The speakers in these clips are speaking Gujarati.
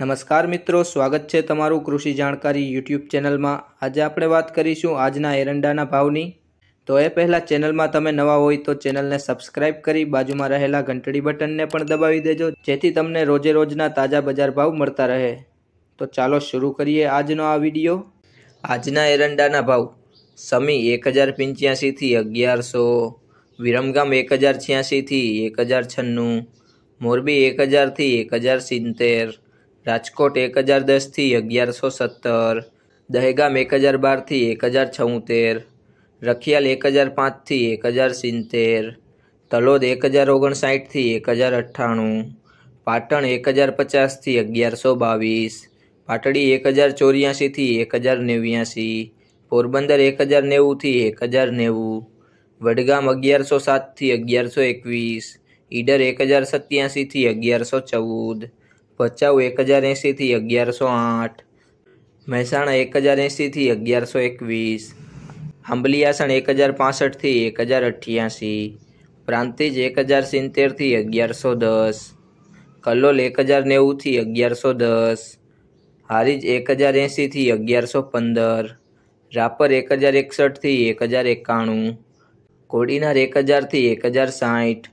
નમસ્કાર મિત્રો સ્વાગત છે તમારું કૃષિ જાણકારી યુટ્યુબ ચેનલમાં આજે આપણે વાત કરીશું આજના એરંડાના ભાવની તો એ પહેલાં ચેનલમાં તમે નવા હોય તો ચેનલને સબસ્ક્રાઇબ કરી બાજુમાં રહેલા ઘંટડી બટનને પણ દબાવી દેજો જેથી તમને રોજે રોજના તાજા બજાર ભાવ મળતા રહે તો ચાલો શરૂ કરીએ આજનો આ વિડીયો આજના એરંડાના ભાવ સમી એક હજાર પંચ્યાસીથી અગિયારસો વિરમગામ એક હજાર છ્યાસીથી એક હજાર છન્નું મોરબી એક હજારથી એક હજાર સિત્તેર રાજકોટ એક હજાર દસથી અગિયારસો સત્તર દહેગામ એક હજાર બારથી એક હજાર છોતેર રખિયાલ એક હજાર પાંચથી એક હજાર સિત્તેર તલોદ એક હજાર ઓગણસાઠથી એક હજાર અઠ્ઠાણું પાટણ એક હજાર પચાસથી અગિયારસો બાવીસ પાટડી એક હજાર ચોર્યાસીથી એક હજાર નેવ્યાસી પોરબંદર એક હજાર નેવુંથી એક હજાર નેવું વડગામ અગિયારસો સાતથી અગિયારસો એકવીસ ઈડર એક હજાર સત્યાસીથી અગિયારસો ચૌદ ભચાઉ એક હજાર એંસીથી અગિયારસો આઠ મહેસાણા એક હજાર એંસીથી અગિયારસો એકવીસ આંબલીયાસણ એક હજાર પાસઠથી એક હજાર અઠ્યાસી પ્રાંતિજ એક હજાર સિત્તેરથી અગિયારસો દસ કલોલ એક હજાર નેવુંથી અગિયારસો દસ હારીજ એક હજાર એંસીથી અગિયારસો પંદર રાપર એક હજાર એકસઠથી એક હજાર એકાણું કોડીનાર એક હજારથી એક હજાર સાઠ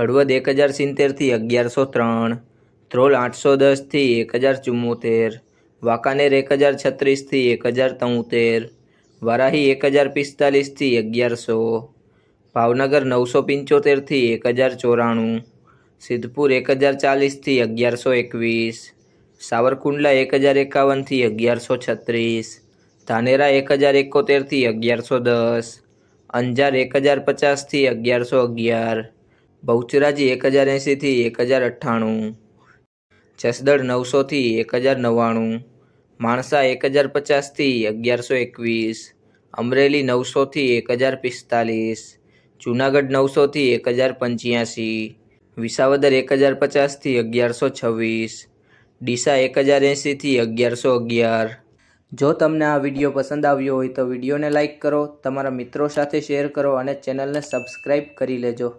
હળવદ એક હજાર સિત્તેરથી અગિયારસો ત્રણ ધ્રોલ આઠસો દસથી એક હજાર ચુમ્મોતેર વાંકાનેર એક હજાર છત્રીસથી એક હજાર તોતેર વરાહી એક હજાર પિસ્તાલીસથી અગિયારસો ભાવનગર નવસો પંચોતેરથી એક હજાર ચોરાણું સિદ્ધપુર એક હજાર ચાલીસથી અગિયારસો એકવીસ સાવરકુંડલા એક હજાર એકાવનથી અગિયારસો છત્રીસ ધાનેરા એક હજાર એકોતેરથી અગિયારસો દસ અંજાર એક હજાર પચાસથી અગિયારસો અગિયાર બહુચરાજી એક હજાર એંશીથી એક હજાર અઠ્ઠાણું જસદળ નવસોથી એક હજાર નવ્વાણું માણસા એક હજાર પચાસથી અગિયારસો એકવીસ અમરેલી નવસોથી એક હજાર પિસ્તાલીસ જૂનાગઢ નવસોથી એક હજાર પંચ્યાસી વિસાવદર એક હજાર પચાસથી અગિયારસો છવ્વીસ ડીસા એક હજાર એંશીથી અગિયારસો અગિયાર જો તમને આ વિડીયો પસંદ આવ્યો હોય તો વિડીયોને લાઇક કરો તમારા મિત્રો સાથે શેર કરો અને ચેનલને સબસ્ક્રાઈબ કરી લેજો